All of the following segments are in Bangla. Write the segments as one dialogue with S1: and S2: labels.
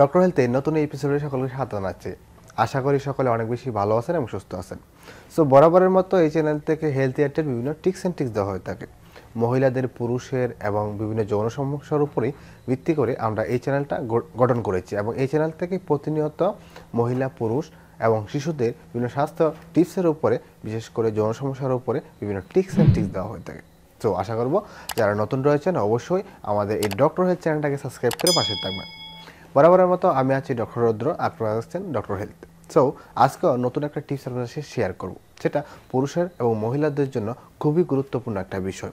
S1: ডক্টর হেলথের নতুন এপিসোডে সকলকে স্বাগত জানাচ্ছি আশা করি সকলে অনেক বেশি ভালো আছেন এবং সুস্থ আছেন সো বরাবরের মতো এই চ্যানেল থেকে হেলথ এয়ারটের বিভিন্ন টিক্স অ্যান্ড টিক্স দেওয়া হয়ে থাকে মহিলাদের পুরুষের এবং বিভিন্ন যৌন সমস্যার উপরেই ভিত্তি করে আমরা এই চ্যানেলটা গঠন করেছি এবং এই চ্যানেল থেকে প্রতিনিয়ত মহিলা পুরুষ এবং শিশুদের বিভিন্ন স্বাস্থ্য টিপসের উপরে বিশেষ করে যৌন সমস্যার উপরে বিভিন্ন টিক্স অ্যান্ড টিক্স দেওয়া হয়ে থাকে তো আশা করব যারা নতুন রয়েছেন অবশ্যই আমাদের এই ডক্টর হেলথ চ্যানেলটাকে সাবস্ক্রাইব করে পাশে থাকবেন বরাবরের মতো আমি আছি ডক্টর রৌদ্র আপনারা আসছেন ডক্টর হেলথ সো আজকে নতুন একটা টিপস আপনার সাথে শেয়ার করব সেটা পুরুষের এবং মহিলাদের জন্য খুবই গুরুত্বপূর্ণ একটা বিষয়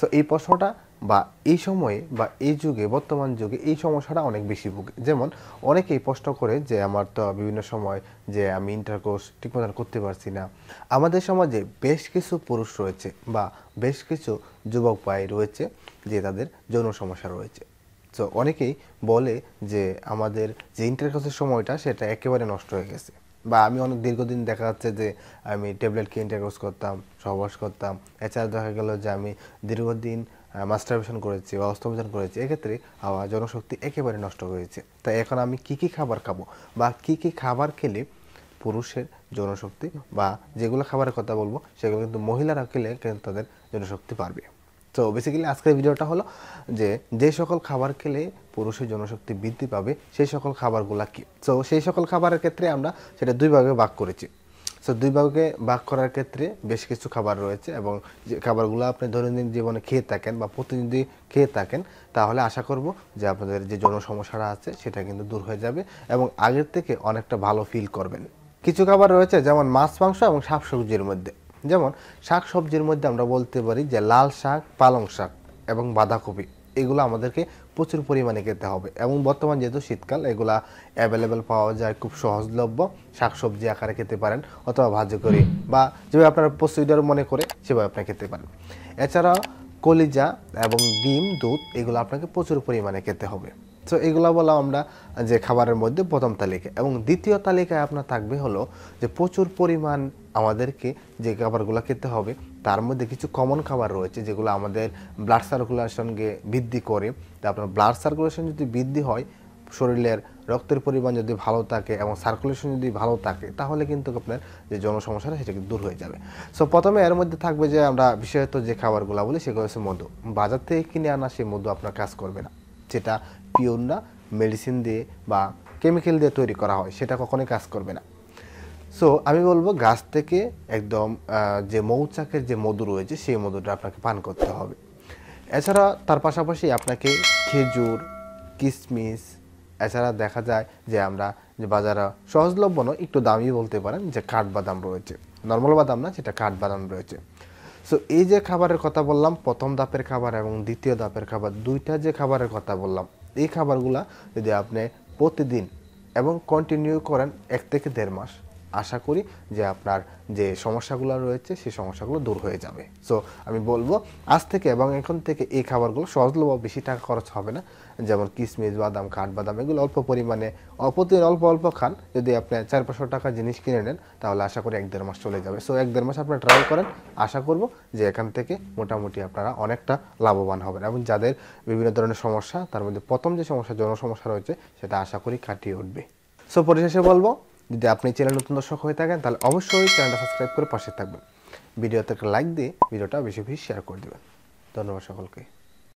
S1: সো এই প্রশ্নটা বা এই সময়ে বা এই যুগে বর্তমান যুগে এই সমস্যাটা অনেক বেশি ভুগে যেমন অনেকেই প্রশ্ন করে যে আমার তো বিভিন্ন সময় যে আমি ইন্টারকোর্স ঠিকমতো করতে পারছি না আমাদের সমাজে বেশ কিছু পুরুষ রয়েছে বা বেশ কিছু যুবক ভাই রয়েছে যে তাদের যৌন সমস্যা রয়েছে তো অনেকেই বলে যে আমাদের যে ইন্টারকোর্সের সময়টা সেটা একেবারে নষ্ট হয়ে গেছে বা আমি অনেক দীর্ঘদিন দেখা যাচ্ছে যে আমি ট্যাবলেটকে ইন্টারকোর্স করতাম সহবাস করতাম এছাড়া দেখা গেল যে আমি দীর্ঘদিন মাস্টারবেশন করেছি বা অস্তমোচন করেছি এক্ষেত্রে আমার জনশক্তি একেবারে নষ্ট হয়েছে তাই এখন আমি কি কি খাবার খাবো বা কি কি খাবার খেলে পুরুষের জনশক্তি বা যেগুলো খাবারের কথা বলবো সেগুলো কিন্তু মহিলারা খেলে কিন্তু তাদের জনশক্তি পারবে তো বেসিক্যালি আজকের ভিডিওটা হলো যে যে সকল খাবার খেলে পুরুষের জনশক্তি বৃদ্ধি পাবে সেই সকল খাবারগুলা কী তো সেই সকল খাবারের ক্ষেত্রে আমরা সেটা দুই ভাগে ভাগ করেছি সো দুই ভাগে ভাগ করার ক্ষেত্রে বেশ কিছু খাবার রয়েছে এবং যে খাবারগুলো আপনি দৈনন্দিন জীবনে খেয়ে থাকেন বা প্রতিনিধি খেয়ে থাকেন তাহলে আশা করব যে আপনাদের যে জনসমস্যাটা সমস্যাটা আছে সেটা কিন্তু দূর হয়ে যাবে এবং আগের থেকে অনেকটা ভালো ফিল করবেন কিছু খাবার রয়েছে যেমন মাছ মাংস এবং শাকসবজির মধ্যে যেমন শাক সবজির মধ্যে আমরা বলতে পারি যে লাল শাক পালং শাক এবং বাঁধাকপি এগুলো আমাদেরকে প্রচুর পরিমাণে খেতে হবে এবং বর্তমান যেহেতু শীতকাল এগুলা অ্যাভেলেবেল পাওয়া যায় খুব সহজলভ্য শাকসবজি আকারে খেতে পারেন অথবা ভাজি করে বা যেভাবে আপনার প্রস্তুতিদার মনে করে সেভাবে আপনি খেতে পারেন এছাড়া কলিজা এবং ডিম দুধ এগুলো আপনাকে প্রচুর পরিমাণে খেতে হবে তো এগুলো বলা আমরা যে খাবারের মধ্যে প্রথম তালিকা এবং দ্বিতীয় তালিকায় আপনার থাকবে হলো যে প্রচুর পরিমাণ আমাদেরকে যে খাবারগুলো খেতে হবে তার মধ্যে কিছু কমন খাবার রয়েছে যেগুলো আমাদের ব্লাড সার্কুলেশনকে বৃদ্ধি করে তা আপনার ব্লাড সার্কুলেশন যদি বৃদ্ধি হয় শরীরের রক্তের পরিমাণ যদি ভালো থাকে এবং সার্কুলেশন যদি ভালো থাকে তাহলে কিন্তু আপনার যে যৌন সমস্যাটা সেটা দূর হয়ে যাবে সো প্রথমে এর মধ্যে থাকবে যে আমরা বিশেষত যে খাবারগুলো বলি সেগুলো হচ্ছে মধু বাজার থেকে কিনে আনা সেই মধু আপনার কাজ করবে না যেটা পিওর না মেডিসিন দিয়ে বা কেমিক্যাল দিয়ে তৈরি করা হয় সেটা কখনোই কাজ করবে না সো আমি বলবো গাছ থেকে একদম যে মৌচাকের যে মধু রয়েছে সেই মধুটা আপনাকে পান করতে হবে এছাড়া তার পাশাপাশি আপনাকে খেজুর কিশমিশ এছাড়া দেখা যায় যে আমরা যে বাজারে সহজলভ্য নয় একটু দামি বলতে পারেন যে কাঠবাদাম রয়েছে নর্মাল বাদাম না সেটা কাঠবাদাম রয়েছে সো এই যে খাবারের কথা বললাম প্রথম দাপের খাবার এবং দ্বিতীয় দাপের খাবার দুইটা যে খাবারের কথা বললাম এই খাবারগুলা যদি আপনি প্রতিদিন এবং কন্টিনিউ করেন এক থেকে দেড় মাস আশা করি যে আপনার যে সমস্যাগুলো রয়েছে সেই সমস্যাগুলো দূর হয়ে যাবে সো আমি বলবো আজ থেকে এবং এখন থেকে এই খাবারগুলো সহজলভ্য বেশি টাকা খরচ হবে না যেমন কিশমিশ বাদাম কাঠবাদাম এগুলো অল্প পরিমাণে অপতিন অল্প অল্প খান যদি আপনি চার পাঁচশো টাকা জিনিস কিনে নেন তাহলে আশা করি এক দেড় মাস চলে যাবে সো এক দেড় মাস আপনারা ট্রাই করেন আশা করব যে এখান থেকে মোটামুটি আপনারা অনেকটা লাভবান হবেন এবং যাদের বিভিন্ন ধরনের সমস্যা তার মধ্যে প্রথম যে সমস্যা জনসমস্যা রয়েছে সেটা আশা করি কাটিয়ে উঠবে সো পরিশেষে বলবো যদি আপনি চ্যানেল নতুন দর্শক হয়ে থাকেন তাহলে অবশ্যই চ্যানেলটা সাবস্ক্রাইব করে পাশে থাকবেন ভিডিওতে একটা লাইক দিয়ে ভিডিওটা বেশি বেশি শেয়ার করে দেবেন ধন্যবাদ সকলকে